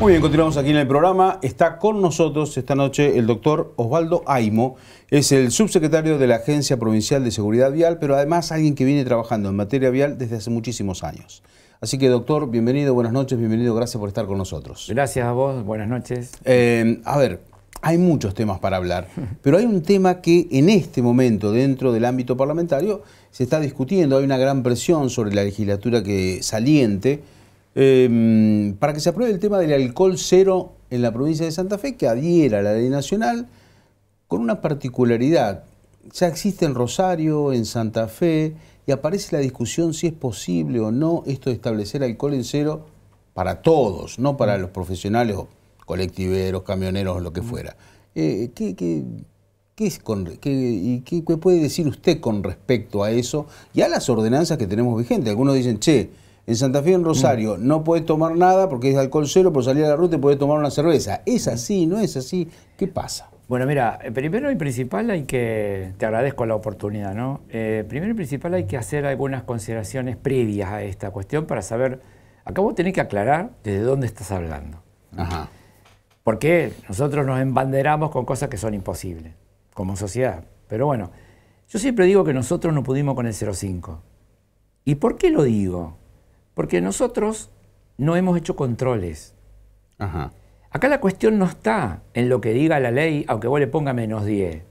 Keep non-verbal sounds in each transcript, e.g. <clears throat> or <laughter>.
Muy bien, continuamos aquí en el programa. Está con nosotros esta noche el doctor Osvaldo Aimo. Es el subsecretario de la Agencia Provincial de Seguridad Vial, pero además alguien que viene trabajando en materia vial desde hace muchísimos años. Así que doctor, bienvenido, buenas noches, bienvenido, gracias por estar con nosotros. Gracias a vos, buenas noches. Eh, a ver, hay muchos temas para hablar, <laughs> pero hay un tema que en este momento dentro del ámbito parlamentario se está discutiendo, hay una gran presión sobre la legislatura que saliente Em, para que se apruebe el tema del alcohol cero en la provincia de Santa Fe, que adhiera a la ley nacional, con una particularidad. Ya existe en Rosario, en Santa Fe, y aparece la discusión si es posible o no esto de establecer alcohol en cero para todos, no para los profesionales colectiveros, camioneros lo que fuera. Eh, ¿qué, es qué puede decir usted con respecto a eso y a las ordenanzas que tenemos vigentes? Algunos dicen, che, en Santa Fe, en Rosario, mm. no puedes tomar nada porque es alcohol cero, por salir a la ruta y puedes tomar una cerveza. ¿Es mm. así? ¿No es así? ¿Qué pasa? Bueno, mira, eh, primero y principal hay que, te agradezco la oportunidad, ¿no? Eh, primero y principal hay que hacer algunas consideraciones previas a esta cuestión para saber, Acabo de tener que aclarar desde dónde estás hablando. Ajá. Porque nosotros nos embanderamos con cosas que son imposibles, como sociedad. Pero bueno, yo siempre digo que nosotros no pudimos con el 05. ¿Y por qué lo digo? Porque nosotros no hemos hecho controles. Acá la cuestión no está en lo que diga la ley, aunque vos le ponga menos 10.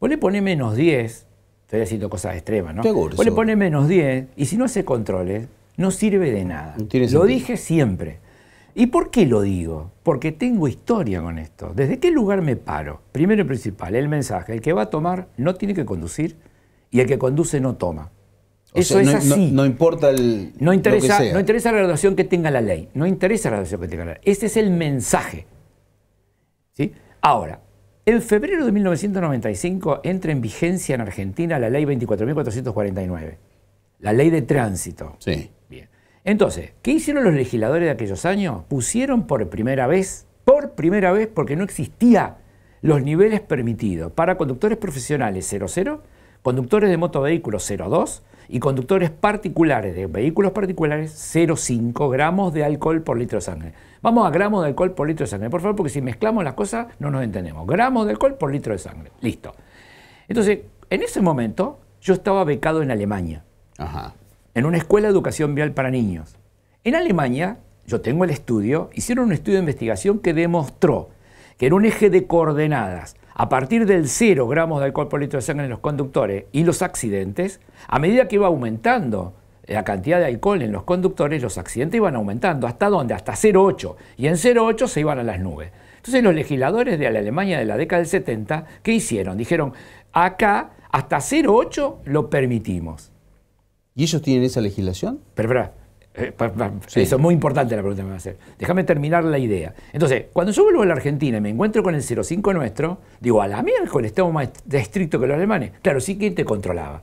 Vos le ponés menos 10, estoy haciendo cosas extremas, ¿no? Seguro, vos le ponés menos 10 y si no hace controles, no sirve de nada. lo dije siempre. ¿Y por qué lo digo? Porque tengo historia con esto. ¿Desde qué lugar me paro? Primero y principal, el mensaje. El que va a tomar no tiene que conducir y el que conduce no toma. Eso es no, así. No, importa el. No interesa, no interesa la graduación que tenga la ley. No interesa la graduación que tenga la ley. Este es el mensaje. ¿Sí? Ahora, en febrero de 1995 entra en vigencia en Argentina la ley 24.449, la ley de tránsito. Sí. Bien. Entonces, ¿qué hicieron los legisladores de aquellos años? Pusieron por primera vez, por primera vez, porque no existía los niveles permitidos para conductores profesionales 00, conductores de motovehículos 02, y conductores particulares de vehículos particulares 0,5 gramos de alcohol por litro de sangre. Vamos a gramos de alcohol por litro de sangre, por favor, porque si mezclamos las cosas no nos entendemos. Gramos de alcohol por litro de sangre. Listo. Entonces, en ese momento yo estaba becado en Alemania, en una escuela de educación vial para niños. En Alemania, yo tengo el estudio, hicieron un estudio de investigación que demostró que en un eje de coordenadas a partir del 0 gramos de alcohol por litro de sangre en los conductores y los accidentes, a medida que iba aumentando la cantidad de alcohol en los conductores, los accidentes iban aumentando. ¿Hasta dónde? Hasta 0,8. Y en 0,8 se iban a las nubes. Entonces los legisladores de Alemania de la década del 70, ¿qué hicieron? Dijeron, acá hasta 0,8 lo permitimos. ¿Y ellos tienen esa legislación? Pero, eh, eso es muy importante la pregunta que me va a hacer. Déjame terminar la idea. Entonces, cuando yo vuelvo a la Argentina y me encuentro con el 05 nuestro, digo, a la mierda, estamos más estrictos que los alemanes. Claro, sí, que te controlaba?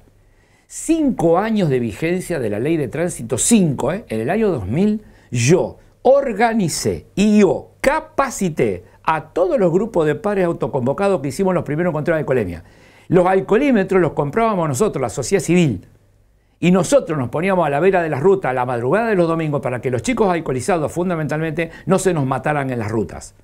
Cinco años de vigencia de la ley de tránsito, cinco, ¿eh? en el año 2000, yo organicé y yo capacité a todos los grupos de pares autoconvocados que hicimos los primeros controles de colemia. Los alcoholímetros los comprábamos nosotros, la sociedad civil y nosotros nos poníamos a la vera de las rutas a la madrugada de los domingos para que los chicos alcoholizados fundamentalmente no se nos mataran en las rutas.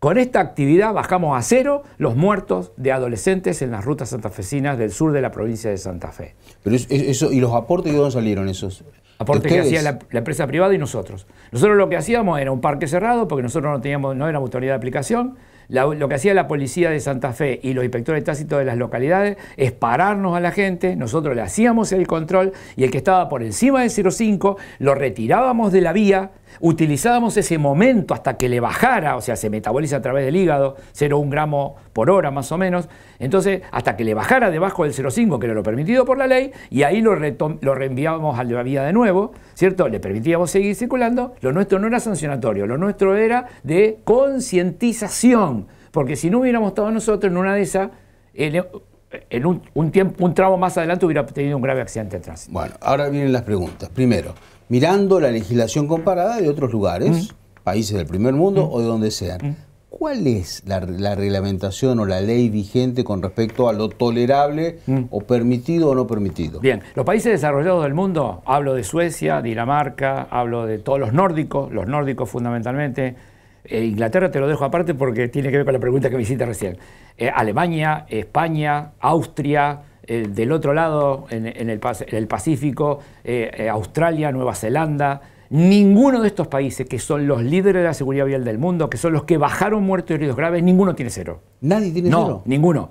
Con esta actividad bajamos a cero los muertos de adolescentes en las rutas santafesinas del sur de la provincia de Santa Fe. Pero eso, ¿Y los aportes de dónde salieron esos? Aportes que hacía la, empresa privada y nosotros. Nosotros lo que hacíamos era un parque cerrado porque nosotros no, teníamos, no era autoridad de aplicación lo que hacía la policía de Santa Fe y los inspectores tácitos de las localidades es pararnos a la gente, nosotros le hacíamos el control y el que estaba por encima del 05 lo retirábamos de la vía utilizábamos ese momento hasta que le bajara, o sea, se metaboliza a través del hígado, 0,1 gramo por hora más o menos, entonces hasta que le bajara debajo del 0,5, que era lo permitido por la ley, y ahí lo, lo reenviábamos a la vía de nuevo, ¿cierto? Le permitíamos seguir circulando, lo nuestro no era sancionatorio, lo nuestro era de concientización, porque si no hubiéramos estado nosotros en una de esas, en, un, tiempo, un tramo más adelante hubiera tenido un grave accidente de tránsito. Bueno, ahora vienen las preguntas. Primero, mirando la legislación comparada de otros lugares, mm. países del primer mundo mm. o de donde sean. Mm. ¿Cuál es la, reglamentación o la ley vigente con respecto a lo tolerable o permitido o no permitido? Bien, los países desarrollados del mundo, hablo de Suecia, Dinamarca, hablo de todos los nórdicos, los nórdicos fundamentalmente, eh, Inglaterra te lo dejo aparte porque tiene que ver con la pregunta que me hiciste recién, eh, Alemania, España, Austria, eh, del otro lado, en, el, Pacífico, eh, eh, Australia, Nueva Zelanda, ninguno de estos países que son los líderes de la seguridad vial del mundo, que son los que bajaron muertos y heridos graves, ninguno tiene cero. ¿Nadie tiene cero? No, ninguno.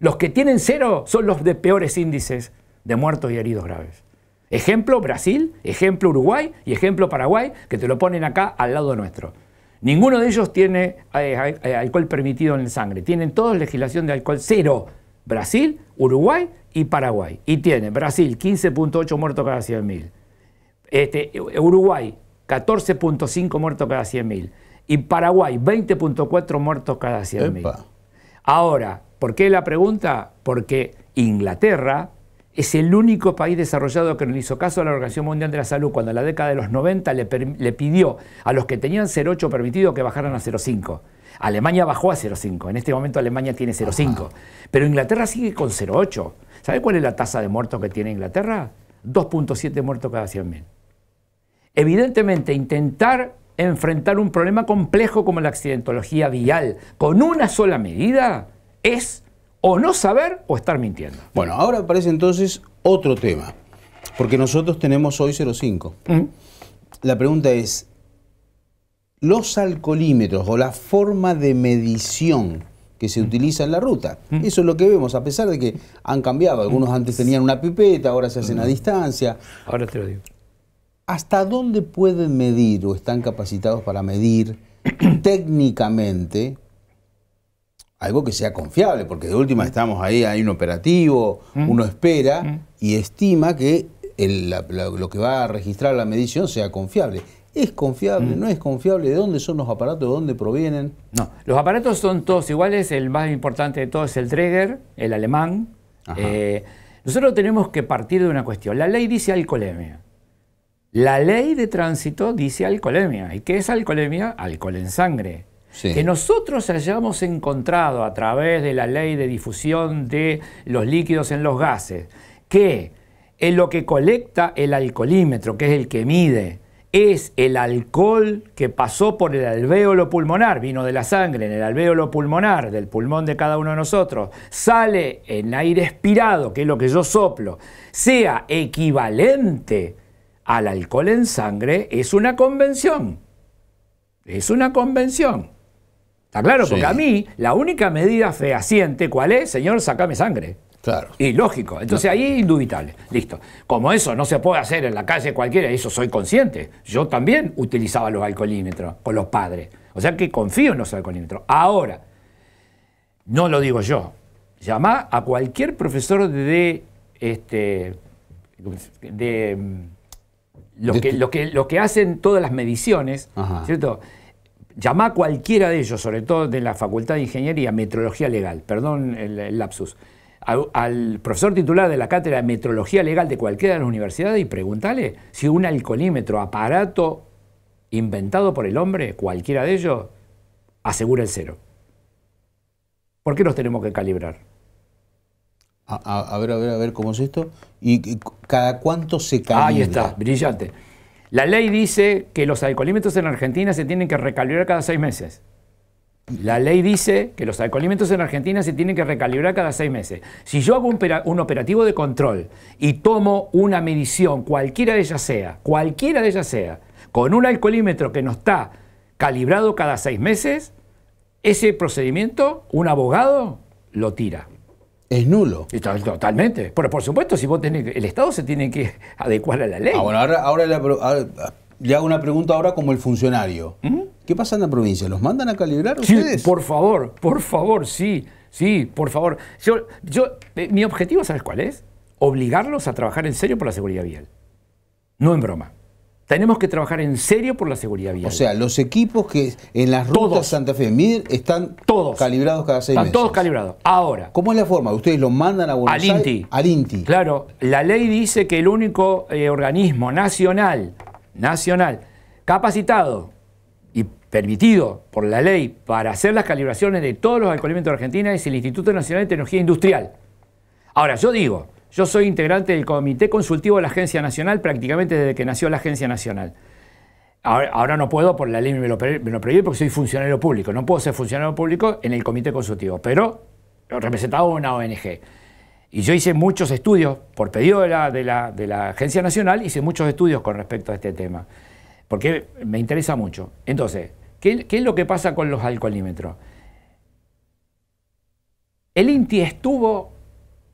Los que tienen cero son los de peores índices de muertos y heridos graves. Ejemplo Brasil, ejemplo Uruguay y ejemplo Paraguay, que te lo ponen acá al lado nuestro. Ninguno de ellos tiene alcohol permitido en sangre. Tienen todos legislación de alcohol cero. Brasil, Uruguay y Paraguay. Y tiene Brasil 15.8 muertos cada 100.000. Este, Uruguay 14.5 muertos cada 100.000. Y Paraguay 20.4 muertos cada 100.000. Ahora, ¿por qué la pregunta? Porque Inglaterra es el único país desarrollado que no hizo caso a la Organización Mundial de la Salud cuando en la década de los 90 le, le pidió a los que tenían 0,8 permitido que bajaran a 0,5. Alemania bajó a 0,5. En este momento Alemania tiene 0,5. Pero Inglaterra sigue con 0,8. ¿Sabe cuál es la tasa de muertos que tiene Inglaterra? 2,7 muertos cada 100.000. Evidentemente, intentar enfrentar un problema complejo como la accidentología vial con una sola medida es o no saber o estar mintiendo. Bueno, ahora aparece entonces otro tema, porque nosotros tenemos hoy 0,5. Mm. La pregunta es, los alcoholímetros o la forma de medición que se mm. utiliza en la ruta. Mm. Eso es lo que vemos, a pesar de que han cambiado. Mm. Algunos antes tenían una pipeta, ahora se hacen a distancia. Ahora te lo digo. ¿Hasta dónde pueden medir o están capacitados para medir <clears throat> técnicamente algo que sea confiable? Porque de última estamos ahí, hay un operativo, uno espera y estima que lo que va a registrar la medición sea confiable. ¿Es confiable? Mm. ¿No es confiable? no es confiable de dónde son los aparatos? ¿De dónde provienen? No, los aparatos son todos iguales. El más importante de todos es el Treger, el alemán. Eh, nosotros tenemos que partir de una cuestión. La ley dice alcoholemia. La ley de tránsito dice alcoholemia. ¿Y qué es alcoholemia? Alcohol en sangre. Que nosotros hayamos encontrado a través de la ley de difusión de los líquidos en los gases que en lo que colecta el alcoholímetro, que es el que mide, es el alcohol que pasó por el alvéolo pulmonar, vino de la sangre en el alvéolo pulmonar, del pulmón de cada uno de nosotros, sale en aire expirado, que es lo que yo soplo, sea equivalente al alcohol en sangre, es una convención. Es una convención. Está claro, porque a mí la única medida fehaciente, ¿cuál es? Señor, sacame sangre. Claro. Y lógico. Entonces ahí es indubitable. Listo. Como eso no se puede hacer en la calle cualquiera, eso soy consciente. Yo también utilizaba los alcoholímetros con los padres. O sea que confío en los alcoholímetros. Ahora, no lo digo yo. Llamá a cualquier profesor de. Este, de mm, los, que, los que, que hacen todas las mediciones, ¿cierto? Llamá a cualquiera de ellos, sobre todo de la Facultad de Ingeniería, Metrología Legal, perdón el lapsus al profesor titular de la cátedra de metrología legal de cualquiera de las universidades y pregúntale si un alcoholímetro, aparato inventado por el hombre, cualquiera de ellos, asegura el cero. ¿Por qué nos tenemos que calibrar? A, ver, a ver, a ver cómo es esto. ¿Y, y cada cuánto se calibra? Ahí está, brillante. La ley dice que los alcoholímetros en Argentina se tienen que recalibrar cada seis meses. La ley dice que los alcoholímetros en Argentina se tienen que recalibrar cada seis meses. Si yo hago un, operativo de control y tomo una medición, cualquiera de ellas sea, cualquiera de ellas sea, con un alcoholímetro que no está calibrado cada seis meses, ese procedimiento un abogado lo tira. Es nulo. Totalmente. Pero por supuesto, si vos tenés, el Estado se tiene que <laughs> adecuar a la ley. Ah, bueno, ahora, le hago una pregunta ahora como el funcionario. ¿Mm? ¿Qué pasa en la provincia? ¿Los mandan a calibrar ustedes? Sí, por favor, por favor, sí, sí, por favor. Yo, yo, eh, mi objetivo, ¿sabes cuál es? Obligarlos a trabajar en serio por la seguridad vial. No en broma. Tenemos que trabajar en serio por la seguridad vial. O sea, los equipos que en las rutas Santa Fe Mir están todos calibrados cada seis meses. Están todos calibrados. Ahora. ¿Cómo es la forma? ¿Ustedes los mandan a Buenos al INTI. Al INTI. Claro, la ley dice que el único eh, organismo nacional, nacional, capacitado permitido por la ley para hacer las calibraciones de todos los alcoholímetros de Argentina es el Instituto Nacional de Tecnología Industrial. Ahora, yo digo, yo soy integrante del Comité Consultivo de la Agencia Nacional prácticamente desde que nació la Agencia Nacional. Ahora, no puedo, por la ley me lo, me prohíbe porque soy funcionario público. No puedo ser funcionario público en el Comité Consultivo, pero representado una ONG. Y yo hice muchos estudios, por pedido de la, de la, de la Agencia Nacional, hice muchos estudios con respecto a este tema, porque me interesa mucho. Entonces, ¿Qué, es lo que pasa con los alcoholímetros? El INTI estuvo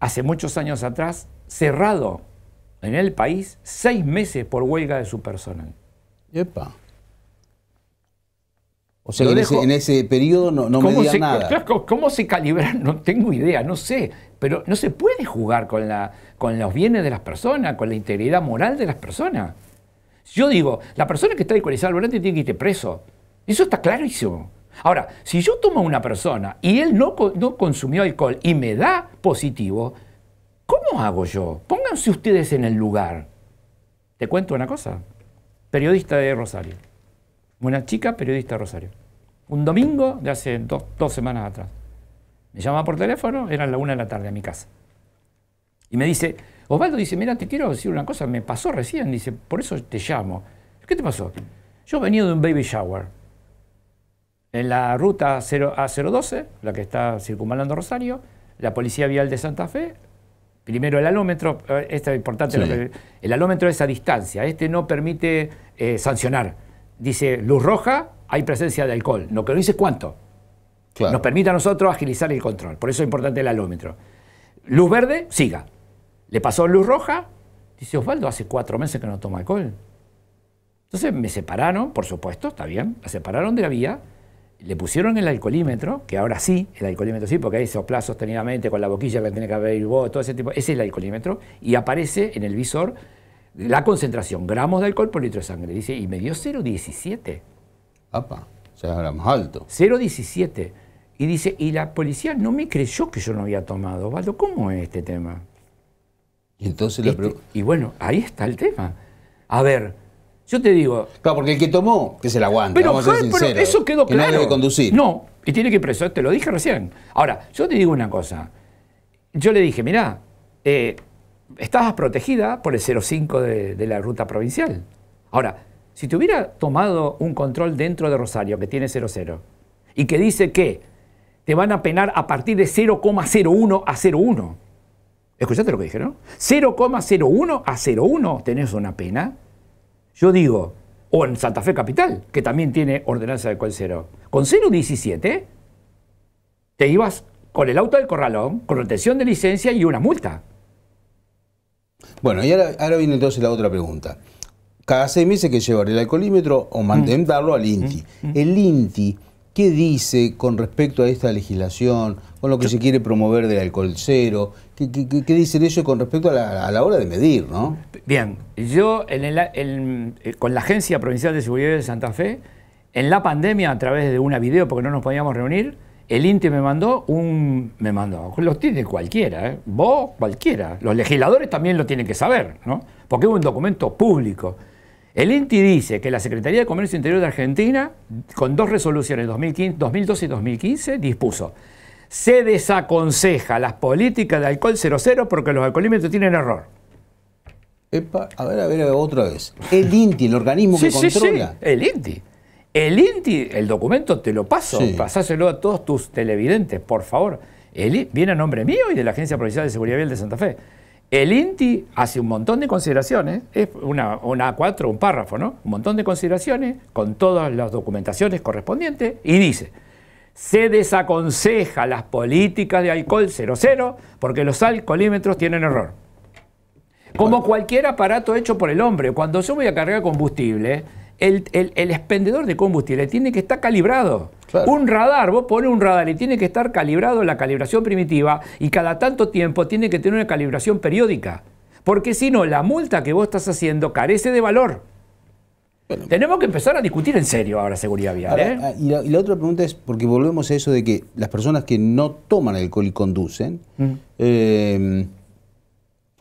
hace muchos años atrás cerrado en el país seis meses por huelga de su personal. Epa. O sea, en ese, en periodo no, no me ¿Cómo se calibra? <laughs> No tengo idea, no sé. Pero no se puede jugar con, la, con los bienes de las personas, con la integridad moral de las personas. Yo digo, la persona que está alcoholizada al volante tiene que irte preso. Eso está clarísimo. Ahora, si yo tomo a una persona y él no, consumió alcohol y me da positivo, ¿cómo hago yo? Pónganse ustedes en el lugar. Te cuento una cosa. Periodista de Rosario. Una chica periodista de Rosario. Un domingo de hace dos, semanas atrás. Me llama por teléfono, era la una de la tarde a mi casa. Y me dice, Osvaldo dice, mira, te quiero decir una cosa, me pasó recién, dice, por eso te llamo. ¿Qué te pasó? Yo venía de un baby shower en la ruta A012, la que está circunvalando Rosario, la Policía Vial de Santa Fe, primero el alómetro, este es importante, el alómetro es a distancia, este no permite eh, sancionar. Dice luz roja, hay presencia de alcohol, lo que no dice cuánto. Nos permite a nosotros agilizar el control, por eso es importante el alómetro. Luz verde, siga. Le pasó luz roja, dice Osvaldo, hace cuatro meses que no toma alcohol. Entonces me separaron, por supuesto, está bien, la separaron de la vía le pusieron el alcoholímetro, que ahora sí, el alcoholímetro sí, porque ahí opla sostenidamente con la boquilla que tiene que haber vos, todo ese tipo, ese es el alcoholímetro, y aparece en el visor la concentración, gramos de alcohol por litro de sangre, dice, y me dio 0,17. Apa, o sea, era más alto. 0,17. Y dice, y la policía no me creyó que yo no había tomado, Valdo, ¿cómo es este tema? Y entonces le este, Y bueno, ahí está el tema. A ver, yo te digo. Claro, porque el que tomó, que se la aguante. vamos a ser pero eso quedó claro. no y tiene que ir preso. Te lo dije recién. Ahora, yo te digo una cosa. Yo le dije, mirá, eh, estabas protegida por el 05 de, de la ruta provincial. Ahora, si te hubiera tomado un control dentro de Rosario, que tiene 00, y que dice que te van a penar a partir de 0,01 a 01. Escuchate lo que dije, ¿no? 0,01 a 01 tenés una pena. Yo digo, o en Santa Fe Capital, que también tiene ordenanza de cero. Con 0,17 te ibas con el auto del corralón, con retención de licencia y una multa. Bueno, y ahora, viene entonces la otra pregunta. Cada seis meses que llevar el alcoholímetro o mm. manden darlo al INTI. Mm, mm. El INTI ¿Qué dice con respecto a esta legislación, con lo que se quiere promover del alcohol cero? ¿Qué, dice dicen ellos con respecto a la, hora de medir? ¿no? Bien, yo eh, con la Agencia Provincial de Seguridad de Santa Fe, en la pandemia, a través de una video, porque no nos podíamos reunir, el INTE me mandó un. Me mandó. Los tiene cualquiera, ¿eh? Vos, cualquiera. Los legisladores también lo tienen que saber, ¿no? Porque es un documento público. El INTI dice que la Secretaría de Comercio Interior de Argentina, con dos resoluciones, 2015, 2012 y 2015, dispuso, se desaconseja las políticas de alcohol 00 porque los alcoholímetros tienen error. Epa, a ver, a ver, otra vez. El INTI, el organismo que sí, controla. Sí, el INTI. El INTI, el documento te lo paso, pasáselo a todos tus televidentes, por favor. viene a nombre mío y de la Agencia Provincial de Seguridad Vial de Santa Fe. El INTI hace un montón de consideraciones, es una, una A4, un párrafo, ¿no? Un montón de consideraciones con todas las documentaciones correspondientes y dice, se desaconseja las políticas de alcohol 00 porque los alcoholímetros tienen error. Como cualquier aparato hecho por el hombre, cuando yo voy a cargar combustible, el, expendedor de combustible tiene que estar calibrado. Un radar, vos pones un radar y tiene que estar calibrado la calibración primitiva y cada tanto tiempo tiene que tener una calibración periódica. Porque si no, la multa que vos estás haciendo carece de valor. Tenemos que empezar a discutir en serio ahora seguridad vial. ¿eh? Ah, y, la, otra pregunta es, porque volvemos a eso de que las personas que no toman alcohol y conducen, mm. eh,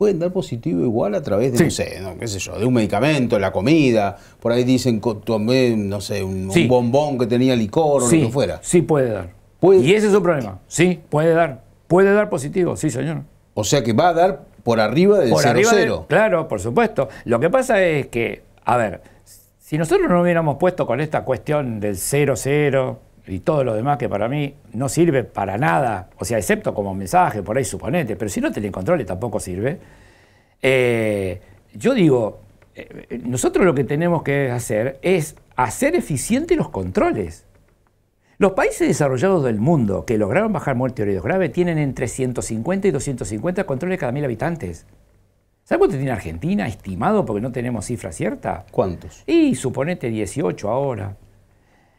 pueden dar positivo igual a través de, no sé, qué sé yo, de un medicamento, la comida, por ahí dicen, tomé, no sé, un, bombón que tenía licor o lo que fuera. Sí, puede dar. ¿Puede? Y ese es un problema, sí, puede dar. Puede dar positivo, sí, señor. O sea que va a dar por arriba del 0-0. claro, por supuesto. Lo que pasa es que, a ver, si nosotros no hubiéramos puesto con esta cuestión del 0-0 y todo lo demás que para mí no sirve para nada, o sea, excepto como mensaje, por ahí suponete, pero si no tenés controles tampoco sirve. Eh, yo digo, eh, nosotros lo que tenemos que hacer es hacer eficientes los controles. Los países desarrollados del mundo que lograron bajar muerte y graves tienen entre 150 y 250 controles cada mil habitantes. ¿Sabes cuánto tiene Argentina estimado porque no tenemos cifra cierta? ¿Cuántos? Y suponete 18 ahora.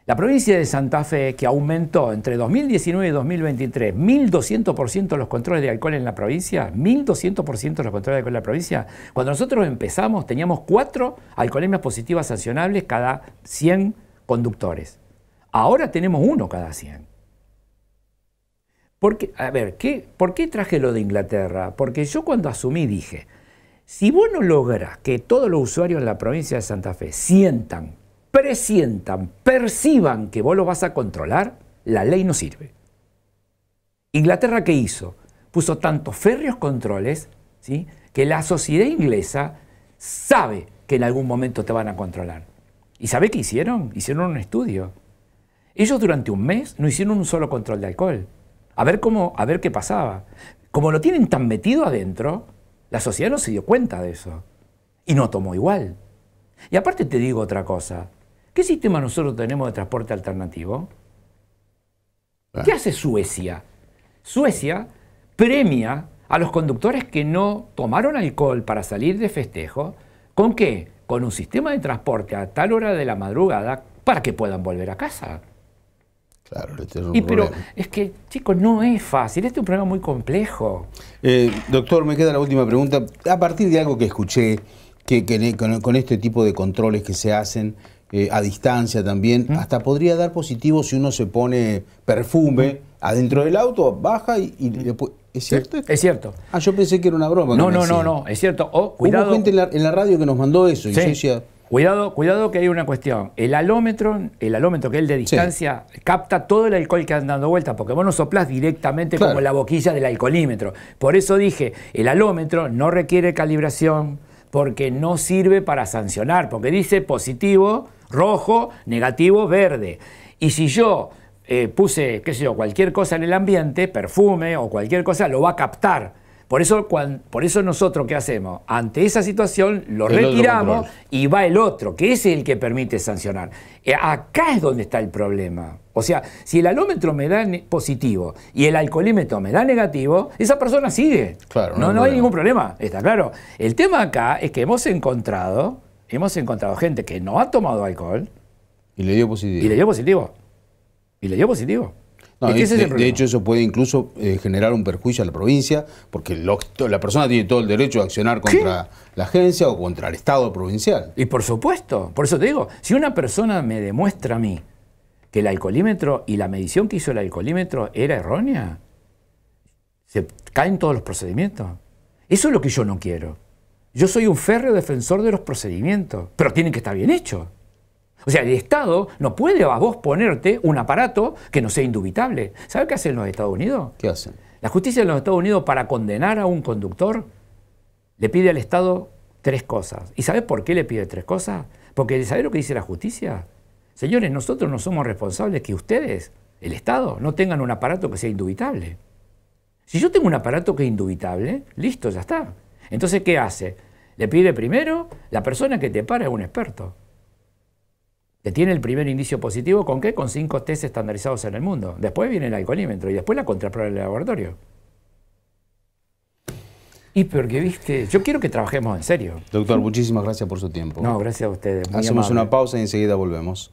La provincia de Santa Fe, que aumentó entre 2019 y 2023 1.200% los controles de alcohol en la provincia, 1.200% los controles de alcohol en la provincia, cuando nosotros empezamos teníamos cuatro alcoholemias positivas sancionables cada 100 conductores. Ahora tenemos uno cada 100. Porque, a ver, ¿qué, ¿por qué traje lo de Inglaterra? Porque yo cuando asumí dije, si vos no logras que todos los usuarios en la provincia de Santa Fe sientan presientan, perciban que vos lo vas a controlar, la ley no sirve. Inglaterra, ¿qué hizo? Puso tantos férreos controles ¿sí? que la sociedad inglesa sabe que en algún momento te van a controlar. ¿Y sabe qué hicieron? Hicieron un estudio. Ellos durante un mes no hicieron un solo control de alcohol. A ver, cómo, a ver qué pasaba. Como lo tienen tan metido adentro, la sociedad no se dio cuenta de eso. Y no tomó igual. Y aparte te digo otra cosa. ¿Qué sistema nosotros tenemos de transporte alternativo? ¿Qué hace Suecia? Suecia premia a los conductores que no tomaron alcohol para salir de festejo, ¿con qué? Con un sistema de transporte a tal hora de la madrugada para que puedan volver a casa. Claro, este es un y problema. pero es que, chicos, no es fácil, este es un problema muy complejo. Eh, doctor, me queda la última pregunta. A partir de algo que escuché, que, con, este tipo de controles que se hacen, eh, a distancia también. Hasta podría dar positivo si uno se pone perfume adentro del auto, baja y, después... ¿Es cierto? Es cierto. Ah, yo pensé que era una broma. No, no, no, no, es cierto. Hubo gente en la, radio que nos mandó eso. Cuidado, cuidado que hay una cuestión. El alómetro, el alómetro que es el de distancia, capta todo el alcohol que anda dando vuelta, porque vos no soplás directamente como la boquilla del alcoholímetro. Por eso dije, el alómetro no requiere calibración porque no sirve para sancionar, porque dice positivo rojo, negativo, verde. Y si yo eh, puse, qué sé yo, cualquier cosa en el ambiente, perfume o cualquier cosa, lo va a captar. Por eso, por eso nosotros, ¿qué hacemos? Ante esa situación lo retiramos y va el otro, que es el que permite sancionar. Eh, acá es donde está el problema. O sea, si el alómetro me da positivo y el alcoholímetro me da negativo, esa persona sigue. Claro, no, no hay ningún problema, está claro. El tema acá es que hemos encontrado hemos encontrado gente que no ha tomado alcohol. Y le dio positivo. Y le dio positivo. Y le dio positivo. de, hecho, eso puede incluso eh, generar un perjuicio a la provincia, porque la persona tiene todo el derecho a accionar contra la agencia o contra el Estado provincial. Y por supuesto, por eso te digo, si una persona me demuestra a mí que el alcoholímetro y la medición que hizo el alcoholímetro era errónea, se caen todos los procedimientos. Eso es lo que yo no quiero. Yo soy un férreo defensor de los procedimientos, pero tienen que estar bien hechos. O sea, el Estado no puede a vos ponerte un aparato que no sea indubitable. ¿Sabe qué hacen los Estados Unidos? ¿Qué hacen? La justicia de los Estados Unidos para condenar a un conductor le pide al Estado tres cosas. ¿Y sabes por qué le pide tres cosas? Porque ¿sabes lo que dice la justicia? Señores, nosotros no somos responsables que ustedes, el Estado, no tengan un aparato que sea indubitable. Si yo tengo un aparato que es indubitable, listo, ya está. Entonces, ¿qué hace? Le pide primero, la persona que te para es un experto. Le tiene el primer indicio positivo, ¿con qué? Con cinco test estandarizados en el mundo. Después viene el alcoholímetro y después la contraprueba en el laboratorio. Y porque, viste, yo quiero que trabajemos en serio. Doctor, muchísimas gracias por su tiempo. No, gracias a ustedes. Hacemos una pausa y enseguida volvemos.